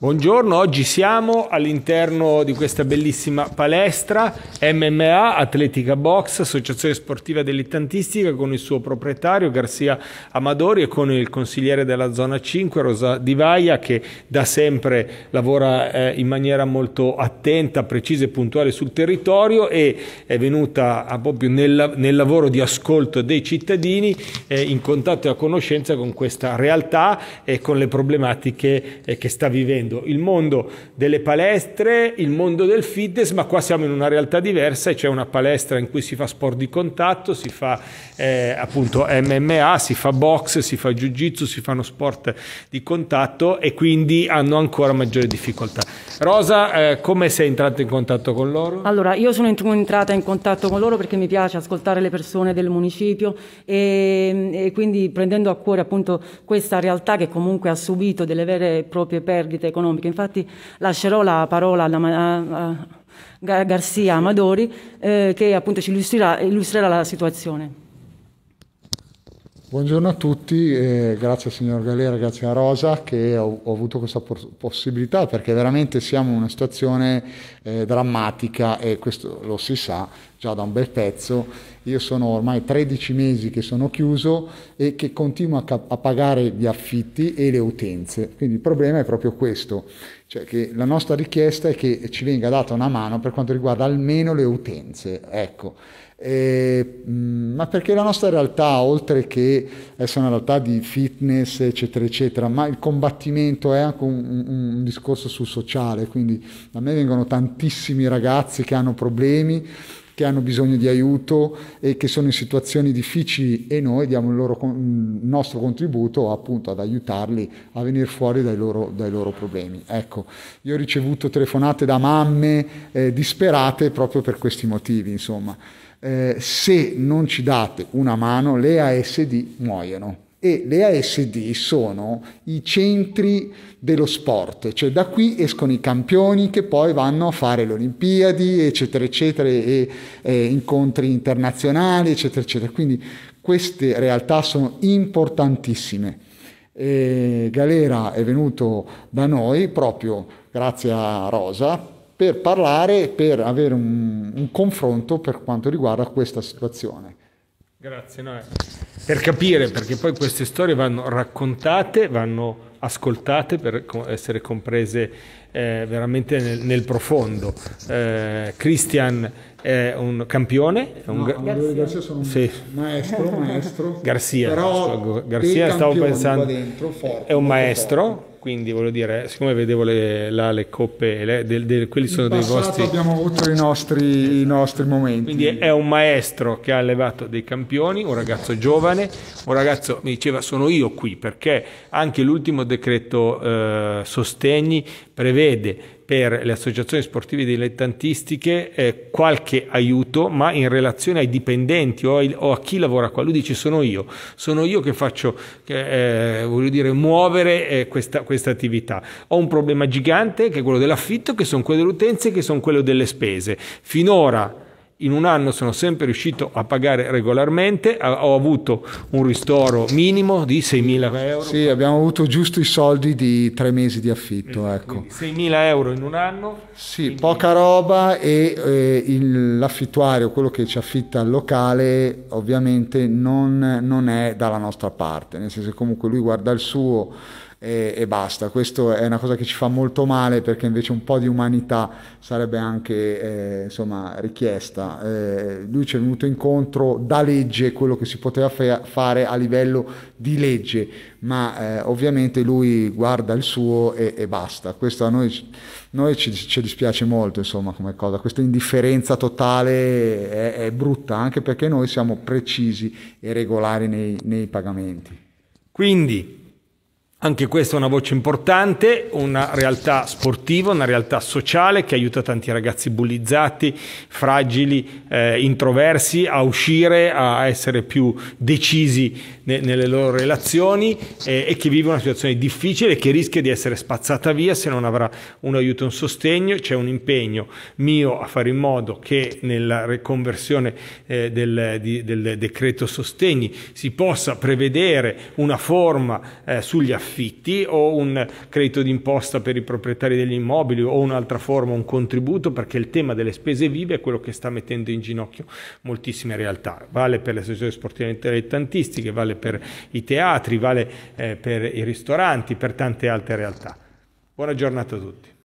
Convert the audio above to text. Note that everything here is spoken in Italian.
Buongiorno, oggi siamo all'interno di questa bellissima palestra MMA Atletica Box, associazione sportiva dilettantistica con il suo proprietario Garcia Amadori e con il consigliere della zona 5 Rosa Di Vaia che da sempre lavora eh, in maniera molto attenta, precisa e puntuale sul territorio e è venuta proprio nel, nel, lavoro di ascolto dei cittadini eh, in contatto e a conoscenza con questa realtà e con le problematiche eh, che sta vivendo mettendo il mondo delle palestre, il mondo del fitness, ma qua siamo in una realtà diversa e c'è una palestra in cui si fa sport di contatto, si fa eh, appunto MMA, si fa box, si fa jiu-jitsu, si fanno sport di contatto e quindi hanno ancora maggiore difficoltà. Rosa, eh, come sei entrata in contatto con loro? Allora, io sono entrata in contatto con loro perché mi piace ascoltare le persone del municipio e, e quindi prendendo a cuore appunto questa realtà che comunque ha subito delle vere e proprie perdite economica. Infatti lascerò la parola alla, a, a Garcia Amadori eh, che appunto ci illustrerà, illustrerà la situazione. Buongiorno a tutti, eh, grazie al signor Galera, grazie a Rosa che ho, ho avuto questa possibilità perché veramente siamo in una situazione eh, drammatica e questo lo si sa già da un bel pezzo. Io sono ormai 13 mesi che sono chiuso e che continuo a, a pagare gli affitti e le utenze. Quindi il problema è proprio questo, cioè che la nostra richiesta è che ci venga data una mano per quanto riguarda almeno le utenze. Ecco. E, mh, mm, ma perché la nostra realtà, oltre che essere eh, una realtà di fitness, eccetera, eccetera, ma il combattimento è anche un, un, un discorso sul sociale, quindi da me vengono tantissimi ragazzi che hanno problemi che hanno bisogno di aiuto e che sono in situazioni difficili e noi diamo il, loro, il nostro contributo appunto ad aiutarli a venire fuori dai loro, dai loro problemi. Ecco, io ho ricevuto telefonate da mamme eh, disperate proprio per questi motivi, insomma. Eh, se non ci date una mano, le ASD muoiono e le ASD sono i centri dello sport, cioè da qui escono i campioni che poi vanno a fare le Olimpiadi, eccetera, eccetera, e eh, incontri internazionali, eccetera, eccetera. Quindi queste realtà sono importantissime. E Galera è venuto da noi proprio grazie a Rosa per parlare, per avere un, un confronto per quanto riguarda questa situazione. Grazie, Noè per capire, perché poi queste storie vanno raccontate, vanno ascoltate per essere comprese eh, veramente nel, nel profondo. Eh, Christian è un campione, è un, no, gar- Garcia sono un sì. maestro, maestro. Garcia, Però Garcia stavo pensando, dentro, forte, è un maestro. Forte quindi voglio dire, siccome vedevo le, là, le coppe, le, del, del, quelli sono dei vostri... abbiamo avuto i nostri, esatto. i nostri, momenti. Quindi è un maestro che ha allevato dei campioni, un ragazzo giovane, un ragazzo mi diceva sono io qui perché anche l'ultimo decreto eh, sostegni prevede per le associazioni sportive dilettantistiche eh, qualche aiuto, ma in relazione ai dipendenti o, ai, o, a chi lavora qua. Lui dice sono io, sono io che faccio, eh, voglio dire, muovere eh, questa, questa, attività. Ho un problema gigante che è quello dell'affitto, che sono quello delle utenze, che sono quello delle spese. Finora in un anno sono sempre riuscito a pagare regolarmente, ho avuto un ristoro minimo di 6.000 euro. Sì, abbiamo avuto giusto i soldi di tre mesi di affitto. Ecco. 6.000 euro in un anno. Sì, quindi... poca roba e eh, il, l'affittuario, quello che ci affitta al locale, ovviamente non, non è dalla nostra parte, nel senso che comunque lui guarda il suo e, basta. Questo è una cosa che ci fa molto male perché invece un po' di umanità sarebbe anche eh, insomma, richiesta eh, lui ci è venuto incontro da legge quello che si poteva fa- fare a livello di legge, ma eh, ovviamente lui guarda il suo e, e basta. Questo a noi, noi ci, ci, dispiace molto, insomma, come cosa. Questa indifferenza totale è, è brutta, anche perché noi siamo precisi e regolari nei, nei pagamenti. Quindi anche questa è una voce importante, una realtà sportiva, una realtà sociale che aiuta tanti ragazzi bullizzati, fragili, eh, introversi a uscire, a essere più decisi ne, nelle loro relazioni eh, e che vive una situazione difficile che rischia di essere spazzata via se non avrà un aiuto, e un sostegno. C'è un impegno mio a fare in modo che nella reconversione eh, del, di, del, decreto sostegni si possa prevedere una forma eh, sugli affitti o un credito d'imposta per i proprietari degli immobili o un'altra forma, un contributo, perché il tema delle spese vive è quello che sta mettendo in ginocchio moltissime realtà. Vale per le associazioni sportive dilettantistiche, vale per i teatri, vale eh, per i ristoranti, per tante altre realtà. Buona giornata a tutti.